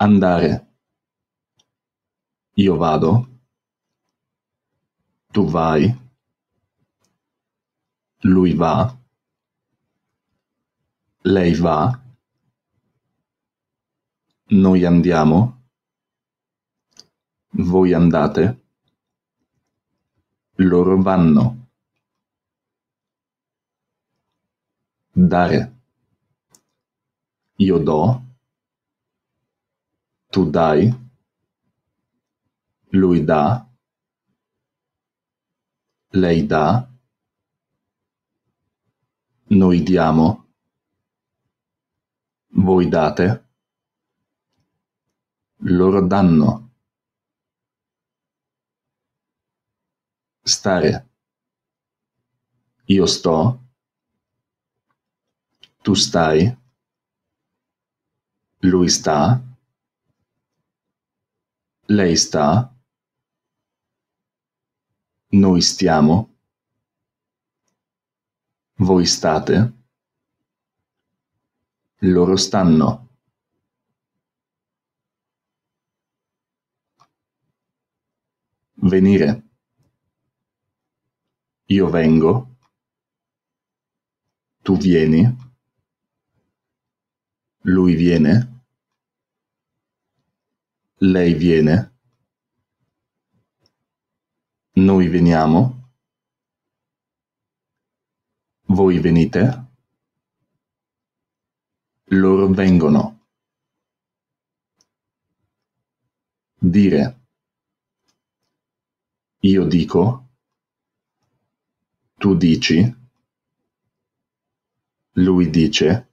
andare. Io vado. Tu vai. Lui va. Lei va. Noi andiamo. Voi andate. Loro vanno. Dare. Io do tu dai, lui dà, lei dà, noi diamo, voi date, loro danno. Stare. Io sto. Tu stai. Lui sta. Lei sta? Noi stiamo? Voi state? Loro stanno. Venire. Io vengo. Tu vieni. Lui viene. Lei viene? Noi veniamo? Voi venite? Loro vengono. Dire. Io dico. Tu dici. Lui dice.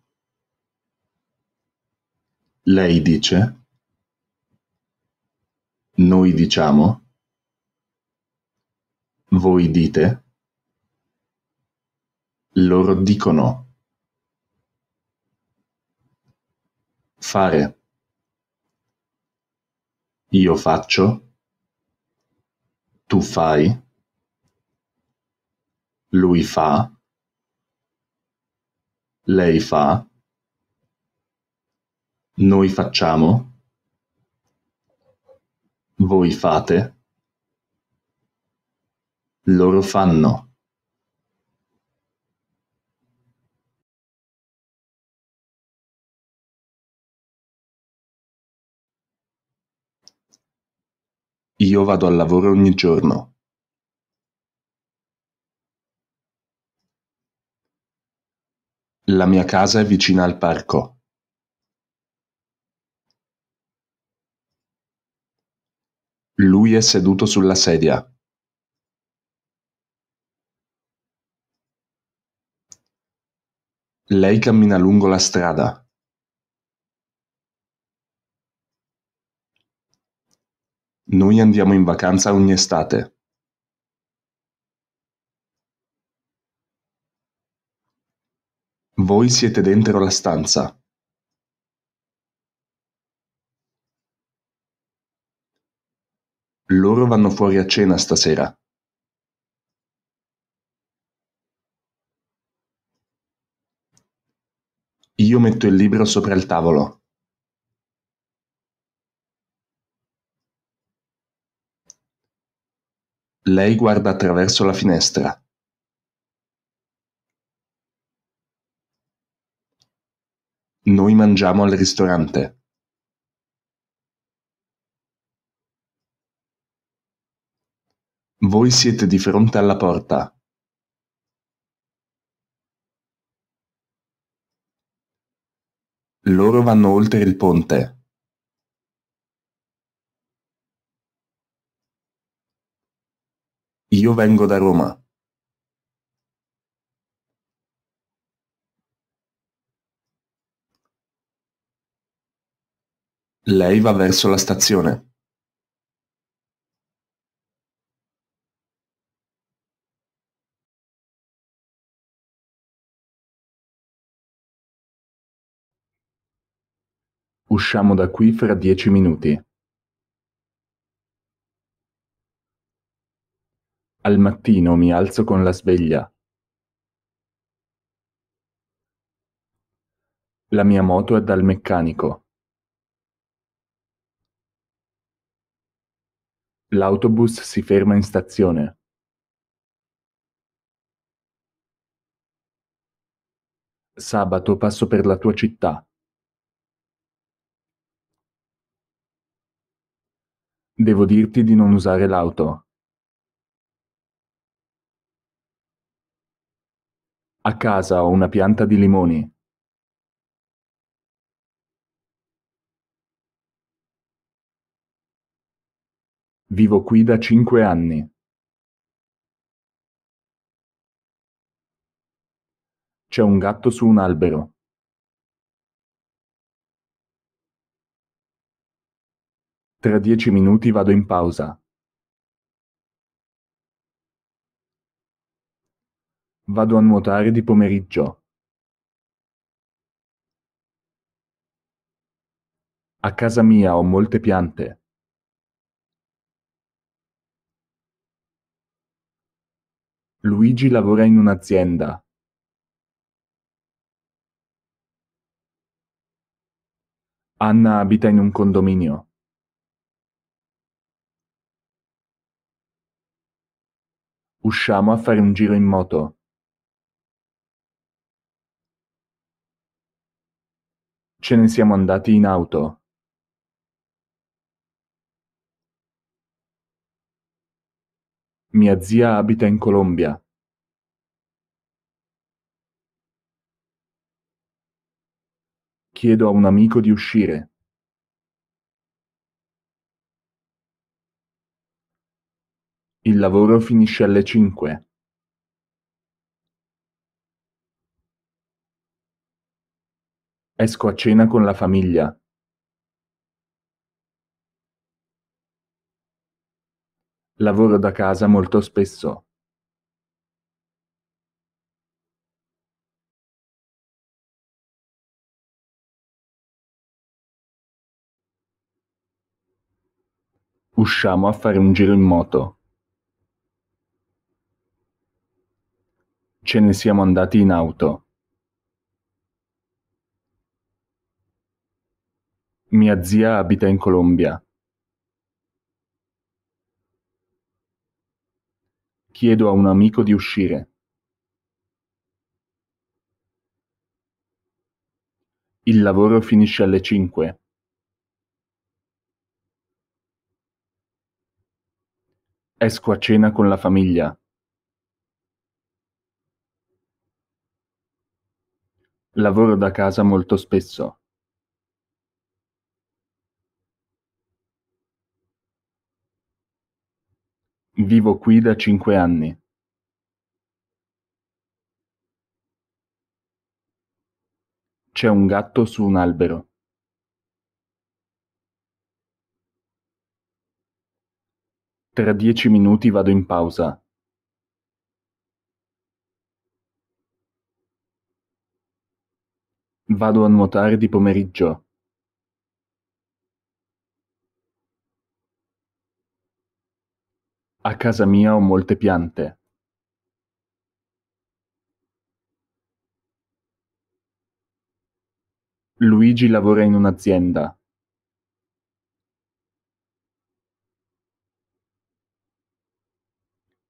Lei dice. Noi diciamo? Voi dite? Loro dicono. Fare. Io faccio. Tu fai. Lui fa. Lei fa. Noi facciamo. Voi fate, loro fanno. Io vado al lavoro ogni giorno. La mia casa è vicina al parco. Lui è seduto sulla sedia. Lei cammina lungo la strada. Noi andiamo in vacanza ogni estate. Voi siete dentro la stanza. Loro vanno fuori a cena stasera. Io metto il libro sopra il tavolo. Lei guarda attraverso la finestra. Noi mangiamo al ristorante. Voi siete di fronte alla porta. Loro vanno oltre il ponte. Io vengo da Roma. Lei va verso la stazione. Usciamo da qui fra dieci minuti. Al mattino mi alzo con la sveglia. La mia moto è dal meccanico. L'autobus si ferma in stazione. Sabato passo per la tua città. Devo dirti di non usare l'auto. A casa ho una pianta di limoni. Vivo qui da cinque anni. C'è un gatto su un albero. Tra dieci minuti vado in pausa. Vado a nuotare di pomeriggio. A casa mia ho molte piante. Luigi lavora in un'azienda. Anna abita in un condominio. Usciamo a fare un giro in moto. Ce ne siamo andati in auto. Mia zia abita in Colombia. Chiedo a un amico di uscire. Il lavoro finisce alle cinque. Esco a cena con la famiglia. Lavoro da casa molto spesso. Usciamo a fare un giro in moto. ce ne siamo andati in auto. Mia zia abita in Colombia. Chiedo a un amico di uscire. Il lavoro finisce alle 5. Esco a cena con la famiglia. lavoro da casa molto spesso. Vivo qui da cinque anni. C'è un gatto su un albero. Tra dieci minuti vado in pausa. Vado a nuotare di pomeriggio. A casa mia ho molte piante. Luigi lavora in un'azienda.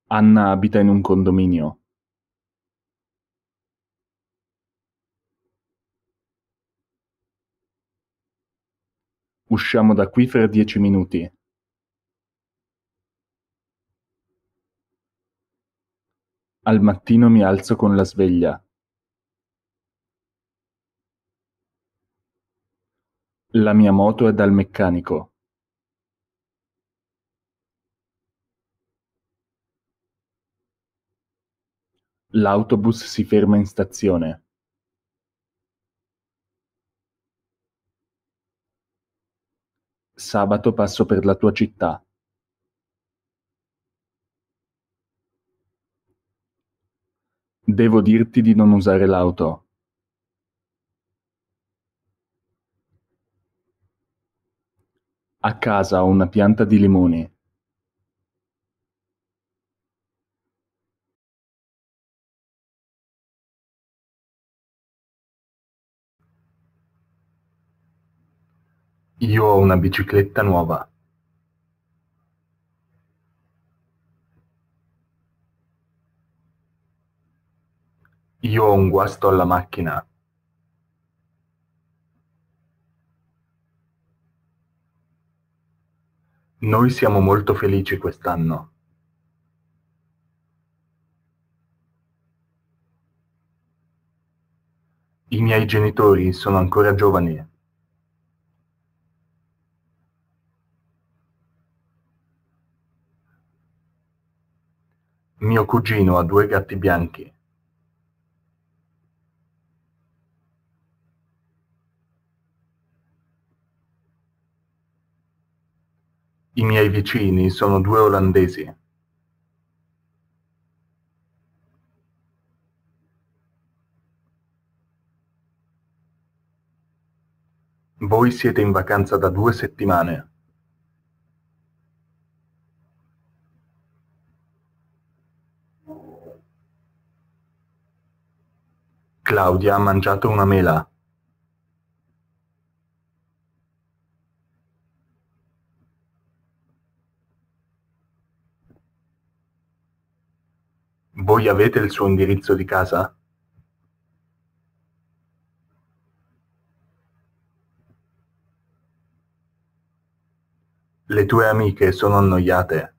Anna abita in un condominio. Usciamo da qui fra dieci minuti. Al mattino mi alzo con la sveglia. La mia moto è dal meccanico. L'autobus si ferma in stazione. Sabato passo per la tua città. Devo dirti di non usare l'auto. A casa ho una pianta di limoni. Io ho una bicicletta nuova. Io ho un guasto alla macchina. Noi siamo molto felici quest'anno. I miei genitori sono ancora giovani. Mio cugino ha due gatti bianchi. I miei vicini sono due olandesi. Voi siete in vacanza da due settimane. Claudia ha mangiato una mela. Voi avete il suo indirizzo di casa? Le tue amiche sono annoiate.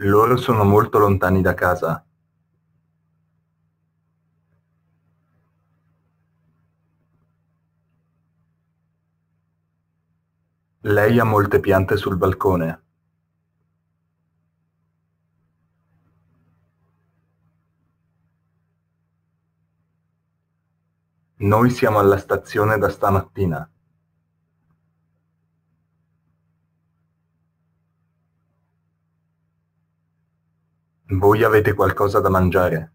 Loro sono molto lontani da casa. Lei ha molte piante sul balcone. Noi siamo alla stazione da stamattina. Voi avete qualcosa da mangiare?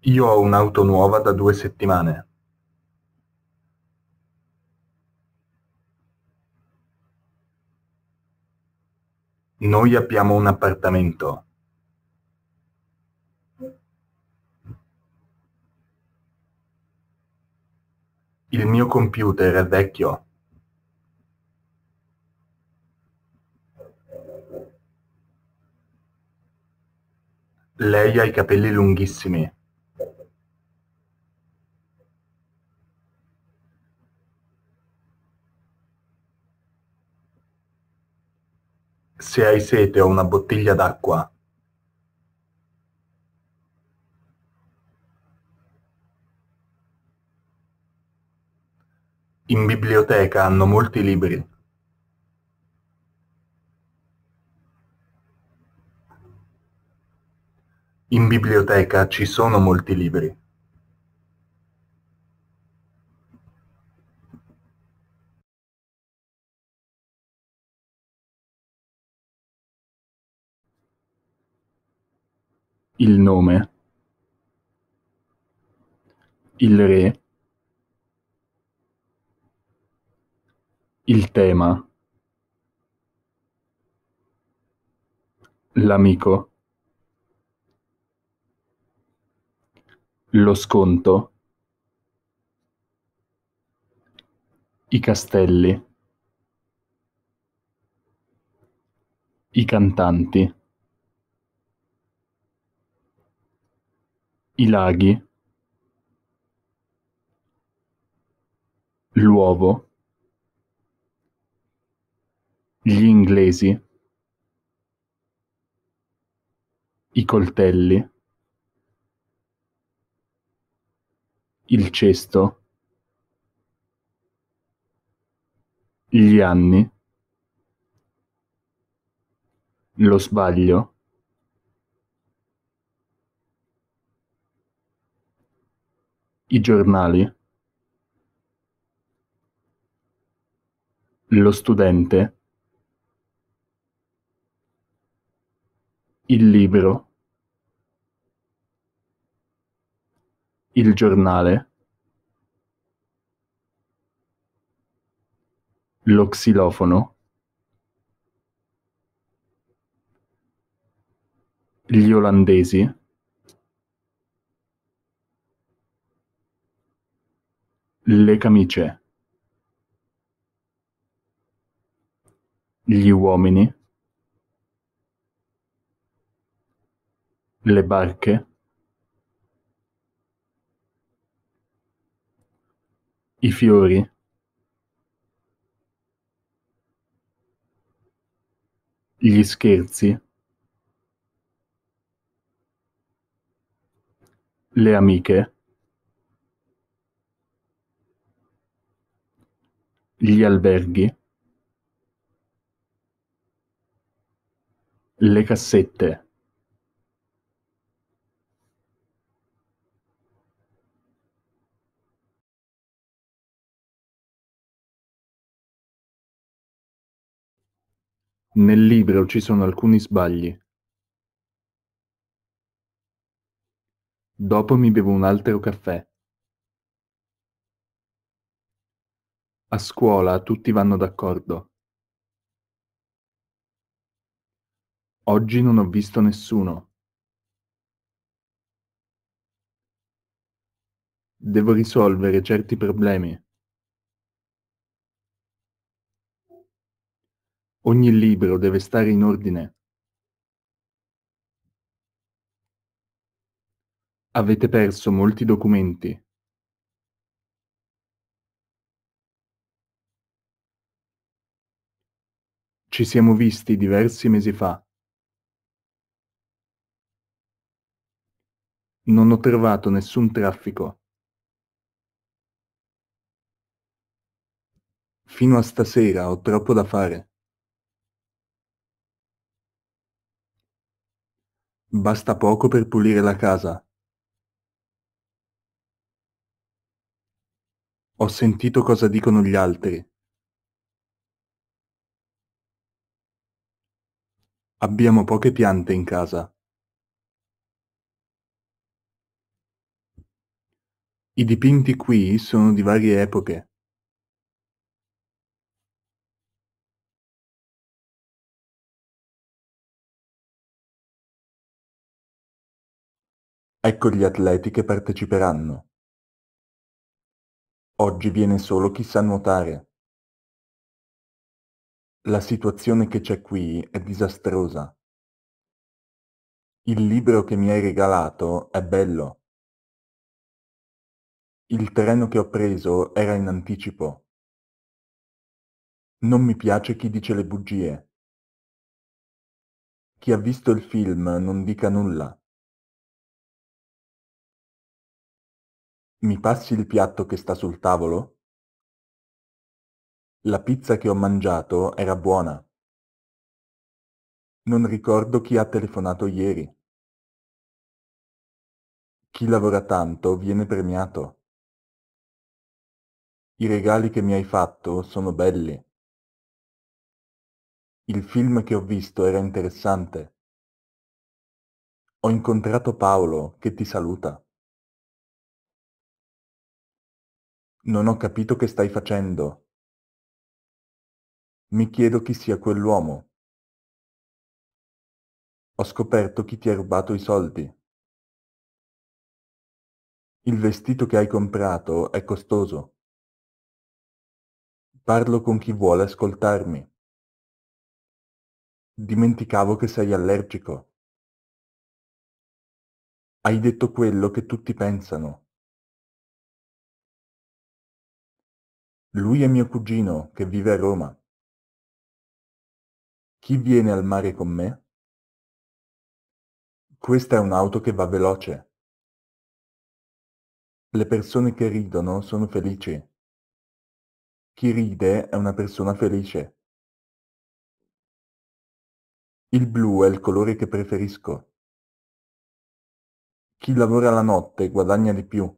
Io ho un'auto nuova da due settimane. Noi abbiamo un appartamento. Il mio computer è vecchio. Lei ha i capelli lunghissimi. Se hai sete o una bottiglia d'acqua. in biblioteca hanno molti libri. In biblioteca ci sono molti libri. Il nome. Il re. Il tema, l'amico, lo sconto, i castelli, i cantanti, i laghi, l'uovo gli inglesi, i coltelli, il cesto, gli anni, lo sbaglio, i giornali, lo studente, il libro, il giornale, lo xilofono, gli olandesi, le camicie, gli uomini, Le barche? I fiori? Gli scherzi? Le amiche? Gli alberghi? Le cassette? Nel libro ci sono alcuni sbagli. Dopo mi bevo un altro caffè. A scuola tutti vanno d'accordo. Oggi non ho visto nessuno. Devo risolvere certi problemi. Ogni libro deve stare in ordine. Avete perso molti documenti. Ci siamo visti diversi mesi fa. Non ho trovato nessun traffico. Fino a stasera ho troppo da fare. Basta poco per pulire la casa. Ho sentito cosa dicono gli altri. Abbiamo poche piante in casa. I dipinti qui sono di varie epoche. Ecco gli atleti che parteciperanno. Oggi viene solo chi sa nuotare. La situazione che c'è qui è disastrosa. Il libro che mi hai regalato è bello. Il treno che ho preso era in anticipo. Non mi piace chi dice le bugie. Chi ha visto il film non dica nulla. Mi passi il piatto che sta sul tavolo? La pizza che ho mangiato era buona. Non ricordo chi ha telefonato ieri. Chi lavora tanto viene premiato. I regali che mi hai fatto sono belli. Il film che ho visto era interessante. Ho incontrato Paolo che ti saluta. Non ho capito che stai facendo. Mi chiedo chi sia quell'uomo. Ho scoperto chi ti ha rubato i soldi. Il vestito che hai comprato è costoso. Parlo con chi vuole ascoltarmi. Dimenticavo che sei allergico. Hai detto quello che tutti pensano. Lui è mio cugino, che vive a Roma. Chi viene al mare con me? Questa è un'auto che va veloce. Le persone che ridono sono felici. Chi ride è una persona felice. Il blu è il colore che preferisco. Chi lavora la notte guadagna di più.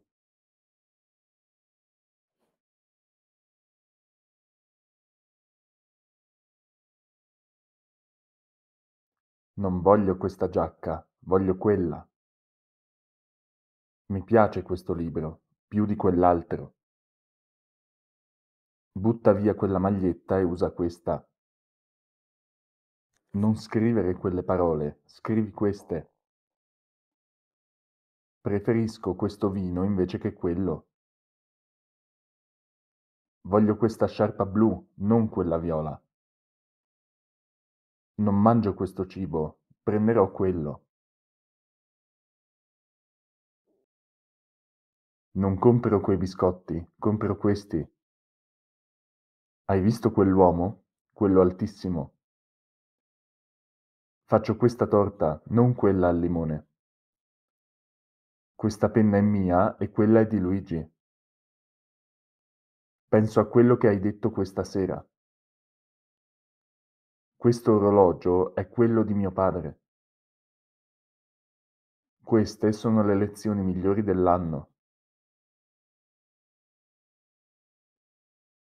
Non voglio questa giacca, voglio quella. Mi piace questo libro, più di quell'altro. Butta via quella maglietta e usa questa. Non scrivere quelle parole, scrivi queste. Preferisco questo vino invece che quello. Voglio questa sciarpa blu, non quella viola. Non mangio questo cibo, prenderò quello. Non compro quei biscotti, compro questi. Hai visto quell'uomo? Quello altissimo. Faccio questa torta, non quella al limone. Questa penna è mia e quella è di Luigi. Penso a quello che hai detto questa sera. Questo orologio è quello di mio padre. Queste sono le lezioni migliori dell'anno.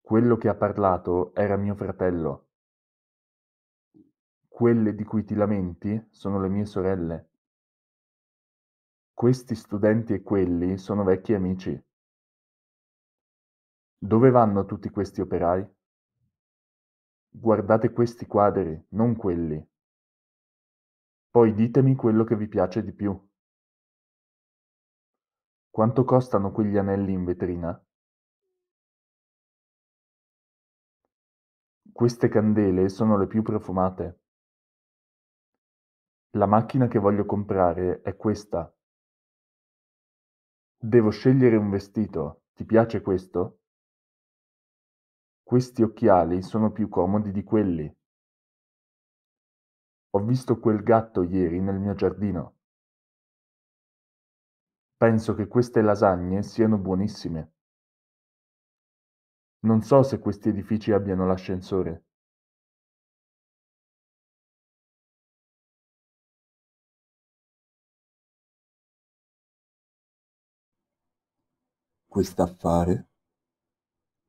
Quello che ha parlato era mio fratello. Quelle di cui ti lamenti sono le mie sorelle. Questi studenti e quelli sono vecchi amici. Dove vanno tutti questi operai? Guardate questi quadri, non quelli. Poi ditemi quello che vi piace di più. Quanto costano quegli anelli in vetrina? Queste candele sono le più profumate. La macchina che voglio comprare è questa. Devo scegliere un vestito. Ti piace questo? Questi occhiali sono più comodi di quelli. Ho visto quel gatto ieri nel mio giardino. Penso che queste lasagne siano buonissime. Non so se questi edifici abbiano l'ascensore. Quest'affare?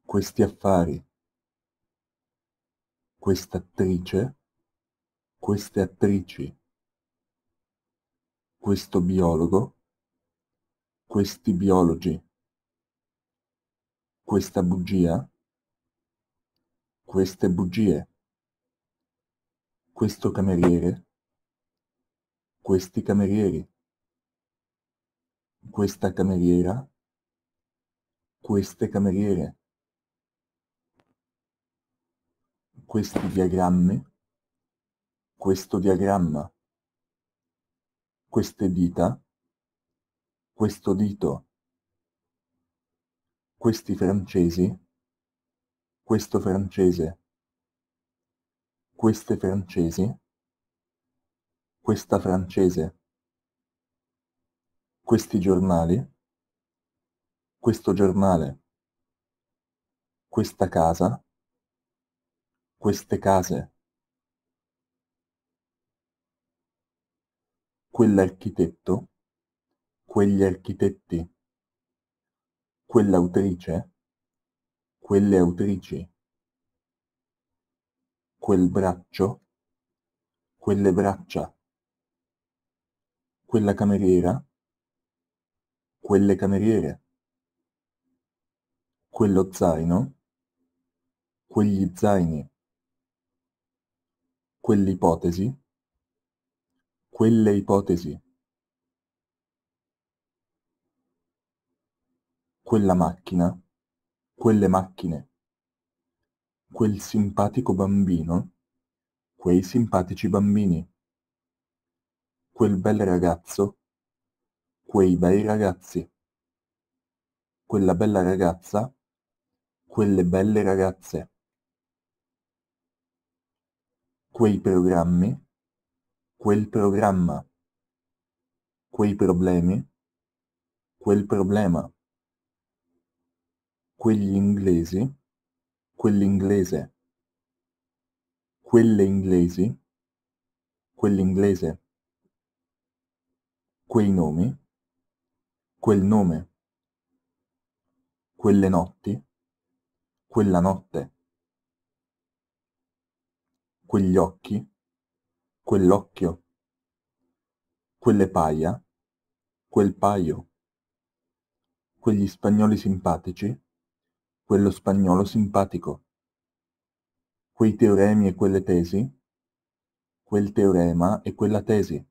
Questi affari? quest'attrice, queste attrici, questo biologo, questi biologi, questa bugia, queste bugie, questo cameriere, questi camerieri, questa cameriera, queste cameriere. questi diagrammi, questo diagramma, queste dita, questo dito, questi francesi, questo francese, queste francesi, questa francese, questi giornali, questo giornale, questa casa, queste case, quell'architetto, quegli architetti, quell'autrice, quelle autrici, quel braccio, quelle braccia, quella cameriera, quelle cameriere, quello zaino, quegli zaini quell'ipotesi, quelle ipotesi, quella macchina, quelle macchine, quel simpatico bambino, quei simpatici bambini, quel bel ragazzo, quei bei ragazzi, quella bella ragazza, quelle belle ragazze quei programmi, quel programma, quei problemi, quel problema, quegli inglesi, quell'inglese, quelle inglesi, quell'inglese, quei nomi, quel nome, quelle notti, quella notte quegli occhi, quell'occhio, quelle paia, quel paio, quegli spagnoli simpatici, quello spagnolo simpatico, quei teoremi e quelle tesi, quel teorema e quella tesi,